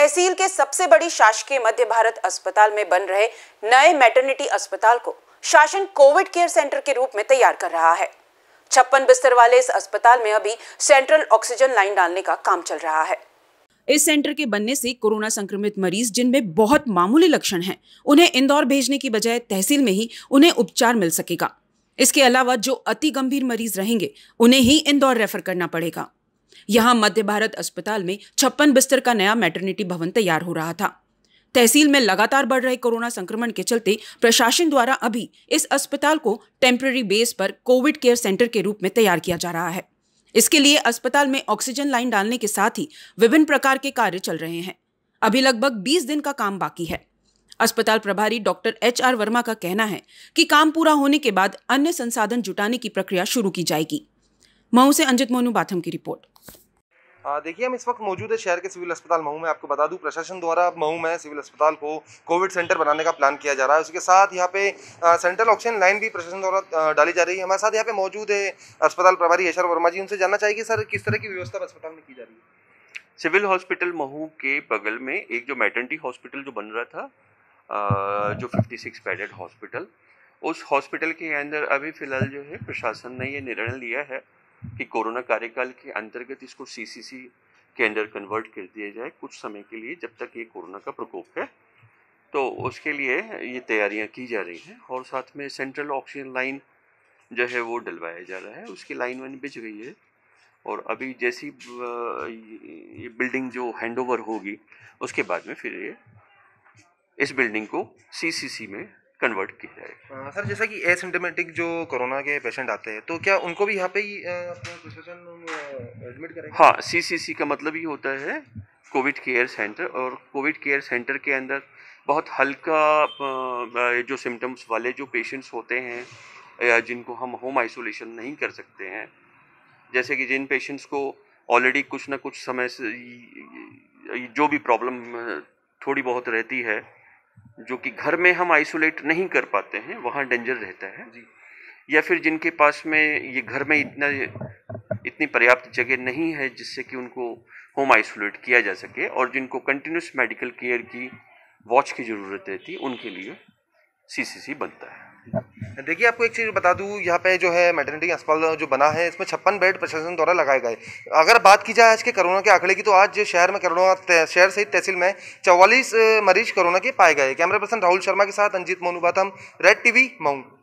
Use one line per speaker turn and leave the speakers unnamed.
तहसील के सबसे बड़ी शासकीय मध्य भारत अस्पताल में बन रहे नए मैटरनिटी अस्पताल को शासन कोविड केयर सेंटर के रूप में तैयार कर रहा है छप्पन बिस्तर वाले इस अस्पताल में अभी सेंट्रल ऑक्सीजन लाइन डालने का काम चल रहा है इस सेंटर के बनने से कोरोना संक्रमित मरीज जिनमें बहुत मामूली लक्षण हैं उन्हें इंदौर भेजने की बजाय तहसील में ही उन्हें उपचार मिल सकेगा इसके अलावा जो अति गंभीर मरीज रहेंगे उन्हें ही इंदौर रेफर करना पड़ेगा यहाँ मध्य भारत अस्पताल में छप्पन बिस्तर का नया मैटरनिटी भवन तैयार हो रहा था तहसील में लगातार बढ़ रहे कोरोना संक्रमण के चलते प्रशासन द्वारा अभी इस अस्पताल को टेम्प्रेरी बेस पर कोविड केयर सेंटर के रूप में तैयार किया जा रहा है इसके लिए अस्पताल में ऑक्सीजन लाइन डालने के साथ ही विभिन्न प्रकार के कार्य चल रहे हैं अभी लगभग 20 दिन का काम बाकी है अस्पताल प्रभारी डॉक्टर एच आर वर्मा का कहना है कि काम पूरा होने के बाद अन्य संसाधन जुटाने की प्रक्रिया शुरू की जाएगी मऊ से अंजित मोनू बाथम की रिपोर्ट
हाँ, देखिए हम इस वक्त मौजूद है शहर के सिविल अस्पताल मऊ में आपको बता दूं प्रशासन द्वारा महू में सिविल अस्पताल को कोविड सेंटर बनाने का प्लान किया जा रहा है उसके साथ यहाँ पे सेंट्रल ऑक्सीजन लाइन भी प्रशासन द्वारा डाली जा रही है हमारे साथ यहाँ पे मौजूद है अस्पताल प्रभारी यशर वर्मा जी उनसे जानना चाहिए कि सर किस तरह की व्यवस्था अस्पताल में की जा रही है
सिविल हॉस्पिटल महू के बगल में एक जो मैटर्निटी हॉस्पिटल जो बन रहा था जो फिफ्टी सिक्स हॉस्पिटल उस हॉस्पिटल के अंदर अभी फिलहाल जो है प्रशासन ने ये निर्णय लिया है कि कोरोना कार्यकाल के अंतर्गत इसको सीसीसी के अंडर कन्वर्ट कर दिया जाए कुछ समय के लिए जब तक ये कोरोना का प्रकोप है तो उसके लिए ये तैयारियां की जा रही हैं और साथ में सेंट्रल ऑक्सीजन लाइन जो है वो डलवाया जा रहा है उसकी लाइन वाइन बिछ गई है और अभी जैसी ये बिल्डिंग जो हैंडओवर होगी उसके बाद में फिर ये इस बिल्डिंग को सीसीसी में कन्वर्ट किया जाए
सर जैसा कि एसिम्टोमेटिक जो कोरोना के पेशेंट आते हैं तो क्या उनको भी यहाँ पे ही एडमिट करेंगे हाँ
सी का मतलब ये होता है कोविड केयर सेंटर और कोविड केयर सेंटर के अंदर बहुत हल्का जो सिम्टम्स वाले जो पेशेंट्स होते हैं या जिनको हम होम आइसोलेशन नहीं कर सकते हैं जैसे कि जिन पेशेंट्स को ऑलरेडी कुछ ना कुछ समय से जो भी प्रॉब्लम थोड़ी बहुत रहती है जो कि घर में हम आइसोलेट नहीं कर पाते हैं वहाँ डेंजर रहता है या फिर जिनके पास में ये घर में इतना इतनी पर्याप्त जगह नहीं है जिससे कि उनको होम आइसोलेट किया जा सके और जिनको कंटिन्यूस मेडिकल केयर की वॉच की ज़रूरत रहती है उनके लिए सीसीसी बनता है
देखिए आपको एक चीज़ बता दूँ यहाँ पे जो है मेटर्निटी अस्पताल जो बना है इसमें छप्पन बेड प्रशासन द्वारा लगाए गए अगर बात की जाए आज के कोरोना के आंकड़े की तो आज शहर में कोरोना शहर सहित तहसील में चौवालीस मरीज कोरोना के पाए गए कैमरा पर्सन राहुल शर्मा के साथ अंजित मोनू बातम रेड वी मऊ